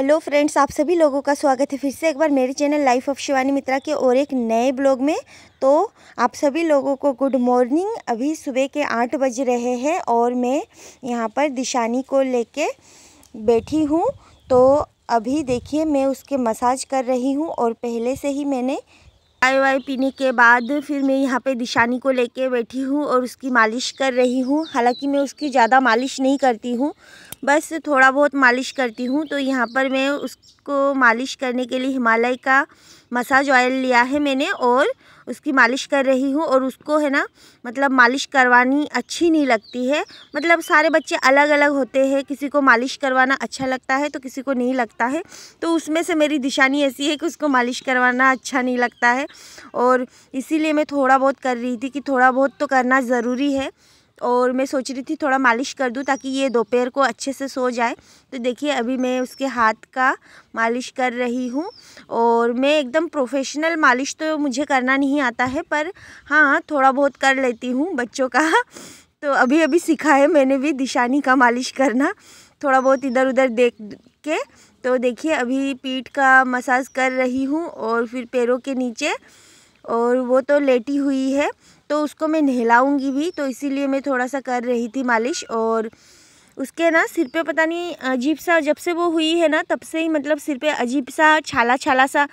hello friends आप सभी लोगों का स्वागत है फिर से एक बार मेरे channel life of Shivani Mitra के और एक नए ब्लॉग में तो आप सभी लोगों को गुड मॉर्निंग अभी सुबह के आठ बज रहे हैं और मैं यहाँ पर दिशानी को लेके बैठी हूँ तो अभी देखिए मैं उसके मसाज कर रही हूँ और पहले से ही मैंने चाय वाय पीने के बाद फिर मैं यहाँ पे दिशानी को लेके बैठी हूँ और उसकी मालिश कर रही हूँ हालांकि मैं उसकी ज़्यादा मालिश नहीं करती हूँ बस थोड़ा बहुत मालिश करती हूँ तो यहाँ पर मैं उसको मालिश करने के लिए हिमालय का मसाज ऑयल लिया है मैंने और उसकी मालिश कर रही हूँ और उसको है ना मतलब मालिश करवानी अच्छी नहीं लगती है मतलब सारे बच्चे अलग अलग होते हैं किसी को मालिश करवाना अच्छा लगता है तो किसी को नहीं लगता है तो उसमें से मेरी दिशानी ऐसी है कि उसको मालिश करवाना अच्छा नहीं लगता है और इसीलिए मैं थोड़ा बहुत कर रही थी कि थोड़ा बहुत तो करना ज़रूरी है और मैं सोच रही थी थोड़ा मालिश कर दूँ ताकि ये दोपहर को अच्छे से सो जाए तो देखिए अभी मैं उसके हाथ का मालिश कर रही हूँ और मैं एकदम प्रोफेशनल मालिश तो मुझे करना नहीं आता है पर हाँ थोड़ा बहुत कर लेती हूँ बच्चों का तो अभी अभी सीखा है मैंने भी दिशानी का मालिश करना थोड़ा बहुत इधर उधर देख के तो देखिए अभी पीठ का मसाज कर रही हूँ और फिर पैरों के नीचे और वो तो लेटी हुई है तो उसको मैं नहलाऊंगी भी तो इसीलिए मैं थोड़ा सा कर रही थी मालिश और उसके ना सिर पे पता नहीं अजीब सा जब से वो हुई है ना तब से ही मतलब सिर पे अजीब सा छाला छाला सा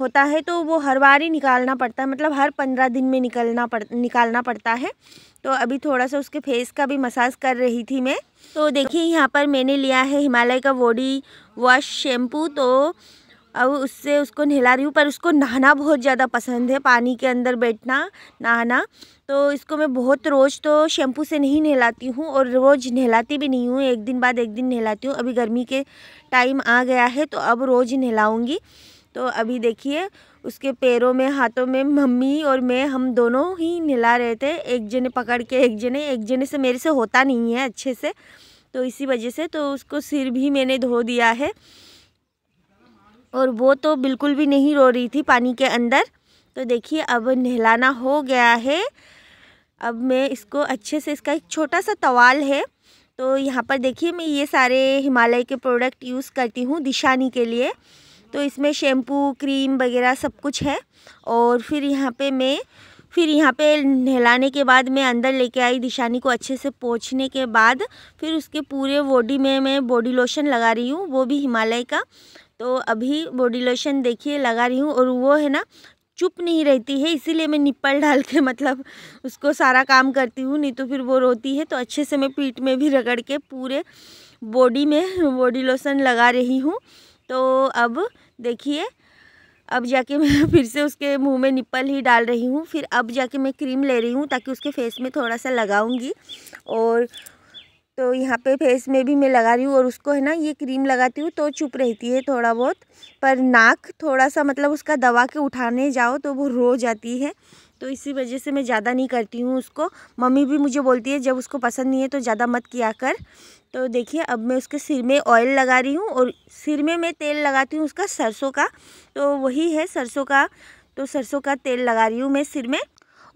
होता है तो वो हर बार ही निकालना पड़ता है मतलब हर पंद्रह दिन में निकलना पड़ निकालना पड़ता है तो अभी थोड़ा सा उसके फेस का भी मसाज कर रही थी मैं तो देखिए यहाँ पर मैंने लिया है हिमालय का बॉडी वॉश शैम्पू तो अब उससे उसको नहला रही हूँ पर उसको नहाना बहुत ज़्यादा पसंद है पानी के अंदर बैठना नहाना तो इसको मैं बहुत रोज़ तो शैम्पू से नहीं नहलाती हूँ और रोज़ नहलाती भी नहीं हूँ एक दिन बाद एक दिन नहलाती हूँ अभी गर्मी के टाइम आ गया है तो अब रोज़ नहलाऊँगी तो अभी देखिए उसके पैरों में हाथों में मम्मी और मैं हम दोनों ही नहला रहे थे एक जने पकड़ के एक जने एक जने से मेरे से होता नहीं है अच्छे से तो इसी वजह से तो उसको सिर भी मैंने धो दिया है और वो तो बिल्कुल भी नहीं रो रही थी पानी के अंदर तो देखिए अब नहलाना हो गया है अब मैं इसको अच्छे से इसका एक छोटा सा तवाल है तो यहाँ पर देखिए मैं ये सारे हिमालय के प्रोडक्ट यूज़ करती हूँ दिशानी के लिए तो इसमें शैम्पू क्रीम वगैरह सब कुछ है और फिर यहाँ पे मैं फिर यहाँ पे नहलाने के बाद मैं अंदर लेके आई दिशानी को अच्छे से पोछने के बाद फिर उसके पूरे बॉडी में मैं बॉडी लोशन लगा रही हूँ वो भी हिमालय का तो अभी बॉडी लोशन देखिए लगा रही हूँ और वो है ना चुप नहीं रहती है इसीलिए मैं निप्पल डाल के मतलब उसको सारा काम करती हूँ नहीं तो फिर वो रोती है तो अच्छे से मैं पीठ में भी रगड़ के पूरे बॉडी में बॉडी लोशन लगा रही हूँ तो अब देखिए अब जाके मैं फिर से उसके मुंह में निप्पल ही डाल रही हूँ फिर अब जाके मैं क्रीम ले रही हूँ ताकि उसके फेस में थोड़ा सा लगाऊँगी और तो यहाँ पे फेस में भी मैं लगा रही हूँ और उसको है ना ये क्रीम लगाती हूँ तो चुप रहती है थोड़ा बहुत पर नाक थोड़ा सा मतलब उसका दवा के उठाने जाओ तो वो रो जाती है तो इसी वजह से मैं ज़्यादा नहीं करती हूँ उसको मम्मी भी मुझे बोलती है जब उसको पसंद नहीं है तो ज़्यादा मत किया कर तो देखिए अब मैं उसके सिर में ऑयल लगा रही हूँ और सिर में मैं तेल लगाती हूँ उसका सरसों का तो वही है सरसों का तो सरसों का तेल लगा रही हूँ मैं सिर में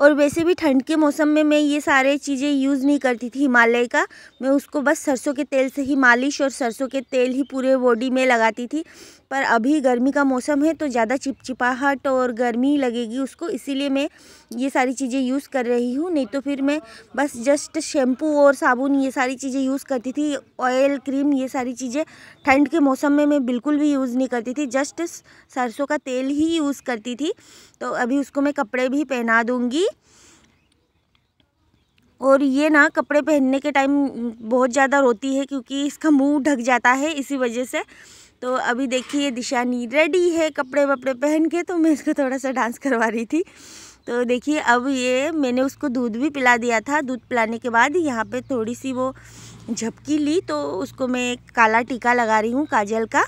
और वैसे भी ठंड के मौसम में मैं ये सारे चीज़ें यूज़ नहीं करती थी हिमालय का मैं उसको बस सरसों के तेल से ही मालिश और सरसों के तेल ही पूरे बॉडी में लगाती थी पर अभी गर्मी का मौसम है तो ज़्यादा चिपचिपाहट और गर्मी लगेगी उसको इसीलिए मैं ये सारी चीज़ें यूज़ कर रही हूँ नहीं तो फिर मैं बस जस्ट शैम्पू और साबुन ये सारी चीज़ें यूज़ करती थी ऑयल क्रीम ये सारी चीज़ें ठंड के मौसम में मैं बिल्कुल भी यूज़ नहीं करती थी जस्ट सरसों का तेल ही यूज़ करती थी तो अभी उसको मैं कपड़े भी पहना दूँगी और ये ना कपड़े पहनने के टाइम बहुत ज़्यादा रोती है क्योंकि इसका मुंह ढक जाता है इसी वजह से तो अभी देखिए दिशा नी रेडी है कपड़े वपड़े पहन के तो मैं इसको थोड़ा सा डांस करवा रही थी तो देखिए अब ये मैंने उसको दूध भी पिला दिया था दूध पिलाने के बाद यहाँ पे थोड़ी सी वो झपकी ली तो उसको मैं काला टीका लगा रही हूँ काजल का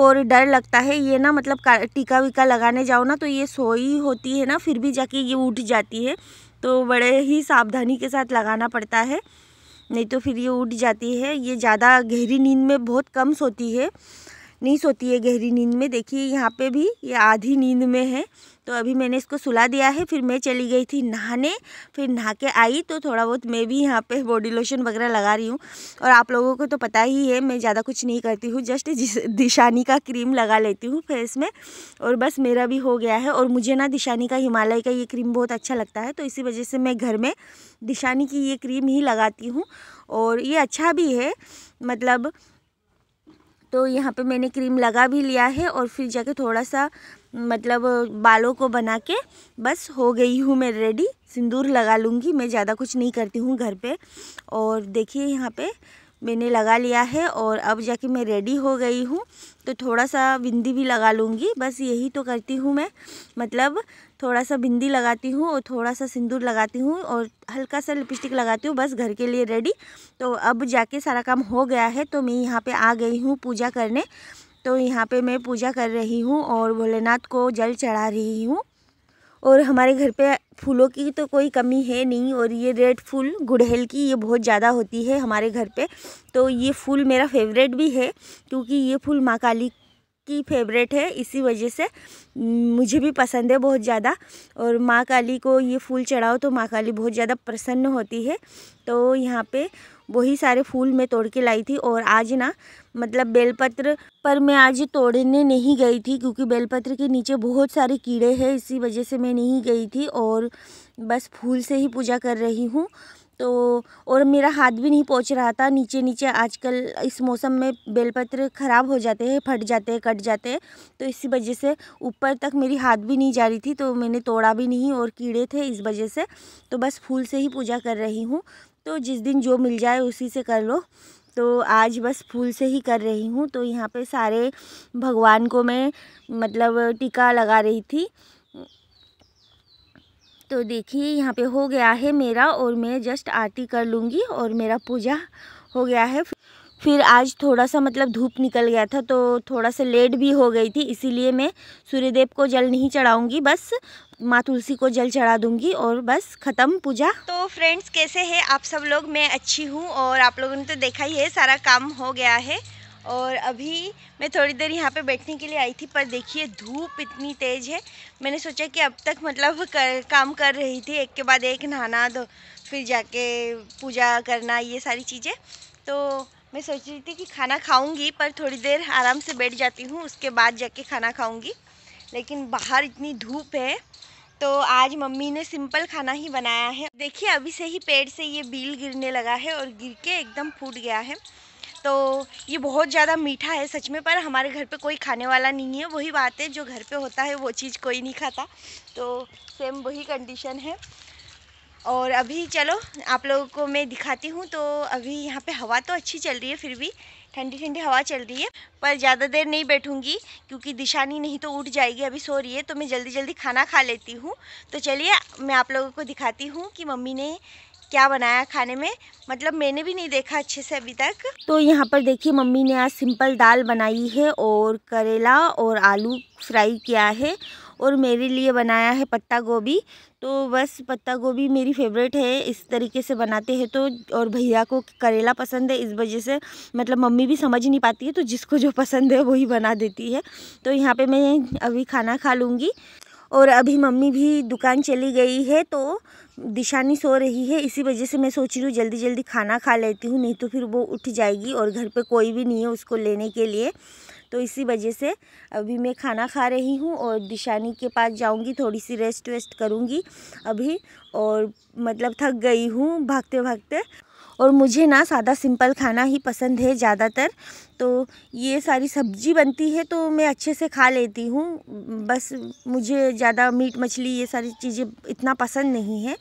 और डर लगता है ये ना मतलब टीका वीका लगाने जाओ ना तो ये सोई होती है ना फिर भी जाके ये उठ जाती है तो बड़े ही सावधानी के साथ लगाना पड़ता है नहीं तो फिर ये उठ जाती है ये ज़्यादा गहरी नींद में बहुत कम सोती है नहीं सोती है गहरी नींद में देखिए यहाँ पे भी ये आधी नींद में है तो अभी मैंने इसको सुला दिया है फिर मैं चली गई थी नहाने फिर नहा के आई तो थोड़ा बहुत मैं भी यहाँ पे बॉडी लोशन वगैरह लगा रही हूँ और आप लोगों को तो पता ही है मैं ज़्यादा कुछ नहीं करती हूँ जस्ट दिशानी का क्रीम लगा लेती हूँ फेस में और बस मेरा भी हो गया है और मुझे ना दिशानी का हिमालय का ये क्रीम बहुत अच्छा लगता है तो इसी वजह से मैं घर में दिशानी की ये क्रीम ही लगाती हूँ और ये अच्छा भी है मतलब तो यहाँ पे मैंने क्रीम लगा भी लिया है और फिर जाके थोड़ा सा मतलब बालों को बना के बस हो गई हूँ मैं रेडी सिंदूर लगा लूँगी मैं ज़्यादा कुछ नहीं करती हूँ घर पे और देखिए यहाँ पे मैंने लगा लिया है और अब जाके मैं रेडी हो गई हूँ तो थोड़ा सा बिंदी भी लगा लूँगी बस यही तो करती हूँ मैं मतलब थोड़ा सा बिंदी लगाती हूँ और थोड़ा सा सिंदूर लगाती हूँ और हल्का सा लिपस्टिक लगाती हूँ बस घर के लिए रेडी तो अब जाके सारा काम हो गया है तो मैं यहाँ पर आ गई हूँ पूजा करने तो यहाँ पर मैं पूजा कर रही हूँ और भोलेनाथ को जल चढ़ा रही हूँ और हमारे घर पे फूलों की तो कोई कमी है नहीं और ये रेड फूल गुड़हल की ये बहुत ज़्यादा होती है हमारे घर पे तो ये फूल मेरा फेवरेट भी है क्योंकि ये फूल माँ काली की फेवरेट है इसी वजह से मुझे भी पसंद है बहुत ज़्यादा और माँ काली को ये फूल चढ़ाओ तो माँ काली बहुत ज़्यादा प्रसन्न होती है तो यहाँ पर वही सारे फूल मैं तोड़ के लाई थी और आज ना मतलब बेलपत्र पर मैं आज तोड़ने नहीं गई थी क्योंकि बेलपत्र के नीचे बहुत सारे कीड़े हैं इसी वजह से मैं नहीं गई थी और बस फूल से ही पूजा कर रही हूँ तो और मेरा हाथ भी नहीं पहुँच रहा था नीचे नीचे आजकल इस मौसम में बेलपत्र ख़राब हो जाते हैं फट जाते हैं कट जाते हैं तो इसी वजह से ऊपर तक मेरी हाथ भी नहीं जा रही थी तो मैंने तोड़ा भी नहीं और कीड़े थे इस वजह से तो बस फूल से ही पूजा कर रही हूँ तो जिस दिन जो मिल जाए उसी से कर लो तो आज बस फूल से ही कर रही हूँ तो यहाँ पे सारे भगवान को मैं मतलब टीका लगा रही थी तो देखिए यहाँ पे हो गया है मेरा और मैं जस्ट आरती कर लूँगी और मेरा पूजा हो गया है फिर आज थोड़ा सा मतलब धूप निकल गया था तो थोड़ा सा लेट भी हो गई थी इसीलिए मैं सूर्यदेव को जल नहीं चढ़ाऊँगी बस माँ तुलसी को जल चढ़ा दूंगी और बस ख़त्म पूजा तो फ्रेंड्स कैसे हैं आप सब लोग मैं अच्छी हूँ और आप लोगों ने तो देखा ही है सारा काम हो गया है और अभी मैं थोड़ी देर यहाँ पे बैठने के लिए आई थी पर देखिए धूप इतनी तेज़ है मैंने सोचा कि अब तक मतलब कर, काम कर रही थी एक के बाद एक नहाना दो फिर जाके पूजा करना ये सारी चीज़ें तो मैं सोच रही थी कि खाना खाऊंगी पर थोड़ी देर आराम से बैठ जाती हूँ उसके बाद जाके खाना खाऊंगी लेकिन बाहर इतनी धूप है तो आज मम्मी ने सिंपल खाना ही बनाया है देखिए अभी से ही पेड़ से ये बिल गिरने लगा है और गिर के एकदम फूट गया है तो ये बहुत ज़्यादा मीठा है सच में पर हमारे घर पे कोई खाने वाला नहीं है वही बात है जो घर पे होता है वो चीज़ कोई नहीं खाता तो सेम वही कंडीशन है और अभी चलो आप लोगों को मैं दिखाती हूँ तो अभी यहाँ पे हवा तो अच्छी चल रही है फिर भी ठंडी ठंडी हवा चल रही है पर ज़्यादा देर नहीं बैठूँगी क्योंकि दिशानी नहीं तो उठ जाएगी अभी सो रही है तो मैं जल्दी जल्दी खाना खा लेती हूँ तो चलिए मैं आप लोगों को दिखाती हूँ कि मम्मी ने क्या बनाया खाने में मतलब मैंने भी नहीं देखा अच्छे से अभी तक तो यहाँ पर देखिए मम्मी ने आज सिंपल दाल बनाई है और करेला और आलू फ्राई किया है और मेरे लिए बनाया है पत्ता गोभी तो बस पत्ता गोभी मेरी फेवरेट है इस तरीके से बनाते हैं तो और भैया को करेला पसंद है इस वजह से मतलब मम्मी भी समझ नहीं पाती है तो जिसको जो पसंद है वही बना देती है तो यहाँ पर मैं अभी खाना खा लूँगी और अभी मम्मी भी दुकान चली गई है तो दिशानी सो रही है इसी वजह से मैं सोच रही हूँ जल्दी जल्दी खाना खा लेती हूँ नहीं तो फिर वो उठ जाएगी और घर पे कोई भी नहीं है उसको लेने के लिए तो इसी वजह से अभी मैं खाना खा रही हूँ और दिशानी के पास जाऊँगी थोड़ी सी रेस्ट वेस्ट करूँगी अभी और मतलब थक गई हूँ भागते भागते और मुझे ना सादा सिंपल खाना ही पसंद है ज़्यादातर तो ये सारी सब्जी बनती है तो मैं अच्छे से खा लेती हूँ बस मुझे ज़्यादा मीट मछली ये सारी चीज़ें इतना पसंद नहीं है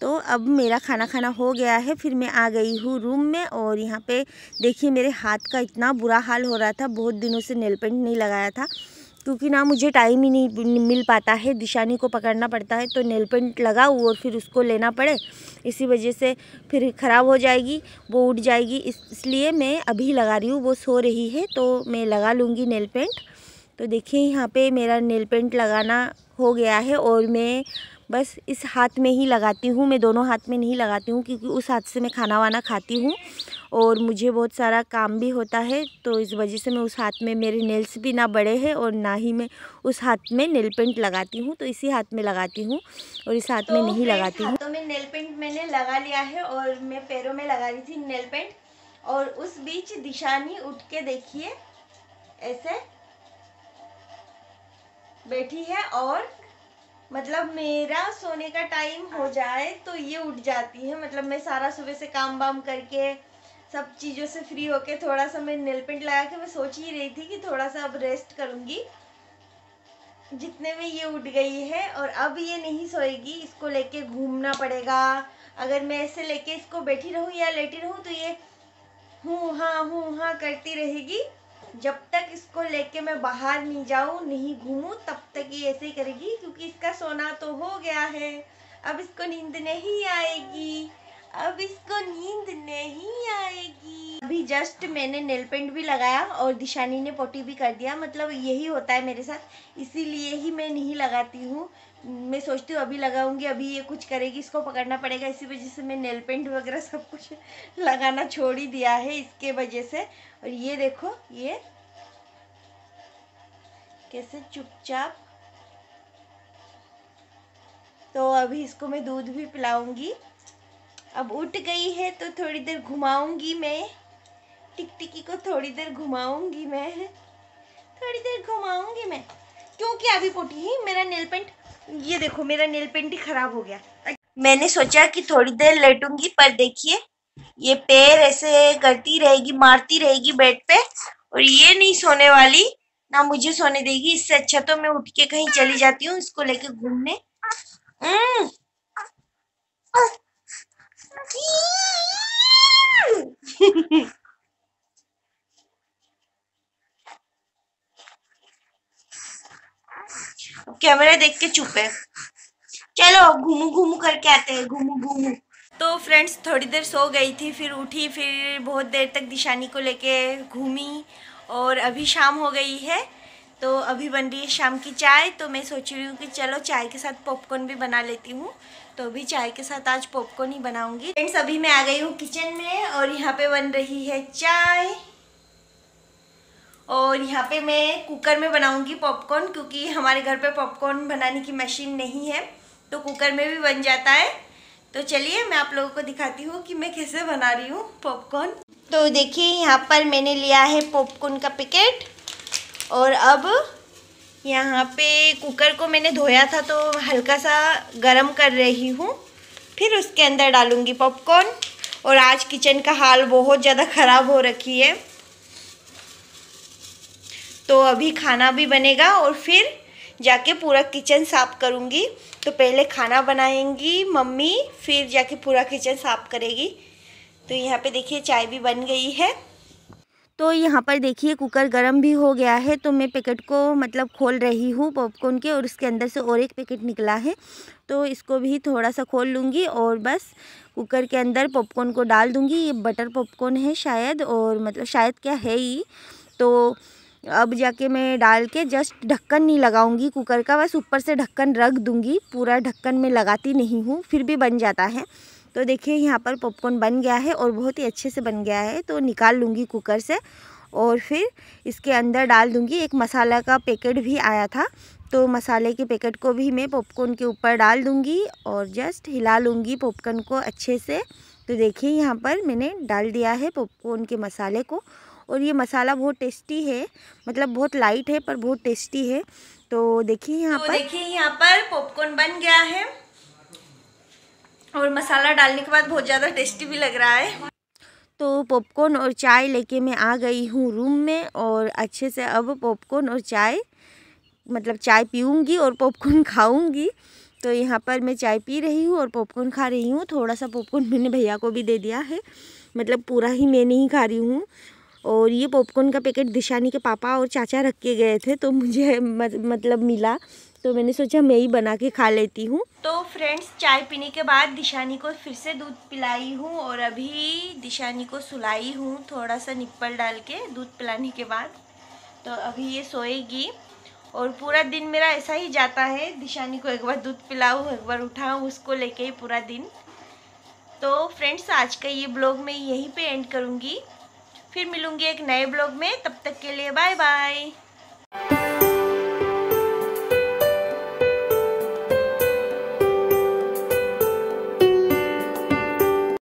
तो अब मेरा खाना खाना हो गया है फिर मैं आ गई हूँ रूम में और यहाँ पे देखिए मेरे हाथ का इतना बुरा हाल हो रहा था बहुत दिनों से नेल पेंट नहीं लगाया था क्योंकि ना मुझे टाइम ही नहीं मिल पाता है दिशानी को पकड़ना पड़ता है तो नेल पेंट लगाऊँ और फिर उसको लेना पड़े इसी वजह से फिर ख़राब हो जाएगी वो उठ जाएगी इसलिए मैं अभी लगा रही हूँ वो सो रही है तो मैं लगा लूँगी नेल पेंट तो देखिए यहाँ पर मेरा नेल पेंट लगाना हो गया है और मैं बस इस हाथ में ही लगाती हूँ मैं दोनों हाथ में नहीं लगाती हूँ क्योंकि उस हाथ से मैं खाना वाना खाती हूँ और मुझे बहुत सारा काम भी होता है तो इस वजह से मैं उस हाथ में मेरे नेल्स भी ना बड़े हैं और ना ही मैं उस हाथ में नेल पेंट लगाती हूँ तो इसी हाथ में लगाती हूँ और इस हाथ तो में नहीं लगाती हूँ तो मैं नेल पेंट मैंने लगा लिया है और मैं पैरों में लगा रही थी नेल पेंट और उस बीच दिशानी उठ के देखिए ऐसे बैठी है और मतलब मेरा सोने का टाइम हो जाए तो ये उठ जाती है मतलब मैं सारा सुबह से काम वाम करके सब चीज़ों से फ्री होके थोड़ा सा मैं नेल पेंट लगा के मैं सोच ही रही थी कि थोड़ा सा अब रेस्ट करूँगी जितने में ये उठ गई है और अब ये नहीं सोएगी इसको लेके घूमना पड़ेगा अगर मैं ऐसे लेके इसको बैठी रहूँ या लेटी रहूँ तो ये हूँ हाँ हूँ हाँ करती रहेगी जब तक इसको लेके मैं बाहर नहीं जाऊँ नहीं घूमूँ तब तक ये ऐसे ही करेगी क्योंकि इसका सोना तो हो गया है अब इसको नींद नहीं आएगी अब इसको नींद नहीं आएगी अभी जस्ट मैंने नेल पेंट भी लगाया और दिशानी ने पोटी भी कर दिया मतलब यही होता है मेरे साथ इसीलिए ही मैं नहीं लगाती हूँ मैं सोचती हूँ अभी लगाऊंगी अभी ये कुछ करेगी इसको पकड़ना पड़ेगा इसी वजह से मैं नेल पेंट वगैरह सब कुछ लगाना छोड़ ही दिया है इसके वजह से और ये देखो ये कैसे चुपचाप तो अभी इसको मैं दूध भी पिलाऊंगी अब उठ गई है तो थोड़ी देर घुमाऊंगी मैं टिक टिकी को थोड़ी देर घुमाऊंगी मैं थोड़ी देर घुमाऊंगी मैं क्योंकि अभी पुटी ही मेरा नेल पेंट ये देखो मेरा नेल पेंट ही खराब हो गया मैंने सोचा कि थोड़ी देर लेटूंगी पर देखिए ये पैर ऐसे करती रहेगी मारती रहेगी बेड पे और ये नहीं सोने वाली ना मुझे सोने देगी इससे अच्छा तो मैं उठ के कहीं चली जाती हूँ इसको लेके घूमने हम्म, कैमरा देख के चुप है चलो घूमू घूमू करके आते हैं घूमू घूमू तो फ्रेंड्स थोड़ी देर सो गई थी फिर उठी फिर बहुत देर तक दिशानी को लेके घूमी और अभी शाम हो गई है तो अभी बन रही है शाम की चाय तो मैं सोच रही हूँ कि चलो चाय के साथ पॉपकॉर्न भी बना लेती हूँ तो अभी चाय के साथ आज पॉपकॉर्न ही बनाऊँगी फ्रेंड्स अभी मैं आ गई हूँ किचन में और यहाँ पे बन रही है चाय और यहाँ पे मैं कुकर में बनाऊँगी पॉपकॉर्न क्योंकि हमारे घर पे पॉपकॉर्न बनाने की मशीन नहीं है तो कुकर में भी बन जाता है तो चलिए मैं आप लोगों को दिखाती हूँ कि मैं कैसे बना रही हूँ पॉपकॉर्न तो देखिए यहाँ पर मैंने लिया है पॉपकॉर्न का पैकेट और अब यहाँ पे कुकर को मैंने धोया था तो हल्का सा गर्म कर रही हूँ फिर उसके अंदर डालूँगी पॉपकॉर्न और आज किचन का हाल बहुत ज़्यादा ख़राब हो रखी है तो अभी खाना भी बनेगा और फिर जाके पूरा किचन साफ़ करूँगी तो पहले खाना बनाएंगी मम्मी फिर जाके पूरा किचन साफ़ करेगी तो यहाँ पे देखिए चाय भी बन गई है तो यहाँ पर देखिए कुकर गरम भी हो गया है तो मैं पैकेट को मतलब खोल रही हूँ पॉपकॉर्न के और इसके अंदर से और एक पैकेट निकला है तो इसको भी थोड़ा सा खोल लूँगी और बस कुकर के अंदर पॉपकॉर्न को डाल दूँगी ये बटर पॉपकॉर्न है शायद और मतलब शायद क्या है ही तो अब जाके मैं डाल के जस्ट ढक्कन नहीं लगाऊंगी कुकर का बस ऊपर से ढक्कन रख दूंगी पूरा ढक्कन मैं लगाती नहीं हूँ फिर भी बन जाता है तो देखिए यहाँ पर पॉपकॉर्न बन गया है और बहुत ही अच्छे से बन गया है तो निकाल लूँगी कुकर से और फिर इसके अंदर डाल दूँगी एक मसाला का पैकेट भी आया था तो मसाले के पैकेट को भी मैं पॉपकॉर्न के ऊपर डाल दूँगी और जस्ट हिला लूँगी पॉपकॉर्न को अच्छे से तो देखिए यहाँ पर मैंने डाल दिया है पॉपकॉर्न के मसाले को और ये मसाला बहुत टेस्टी है मतलब बहुत लाइट है पर बहुत टेस्टी है तो देखिए यहाँ तो पर देखिए यहाँ पर पॉपकॉर्न बन गया है और मसाला डालने के बाद बहुत ज़्यादा टेस्टी भी लग रहा है तो पॉपकॉर्न और चाय लेके मैं आ गई हूँ रूम में और अच्छे से अब पॉपकॉर्न और चाय मतलब चाय पीऊँगी और पॉपकॉर्न खाऊँगी तो यहाँ पर मैं चाय पी रही हूँ और पॉपकॉर्न खा रही हूँ थोड़ा सा पॉपकॉर्न मैंने भैया को भी दे दिया है मतलब पूरा ही मैं नहीं खा रही हूँ और ये पॉपकॉर्न का पैकेट दिशानी के पापा और चाचा रख के गए थे तो मुझे मतलब मिला तो मैंने सोचा मैं ही बना के खा लेती हूँ तो फ्रेंड्स चाय पीने के बाद दिशानी को फिर से दूध पिलाई हूँ और अभी दिशानी को सुलाई हूँ थोड़ा सा निप्पल डाल के दूध पिलाने के बाद तो अभी ये सोएगी और पूरा दिन मेरा ऐसा ही जाता है दिशानी को एक बार दूध पिलाऊँ एक बार उठाऊँ उसको लेके ही पूरा दिन तो फ्रेंड्स आज का ये ब्लॉग मैं यहीं पे एंड करूँगी फिर मिलूंगी एक नए ब्लॉग में तब तक के लिए बाय बाय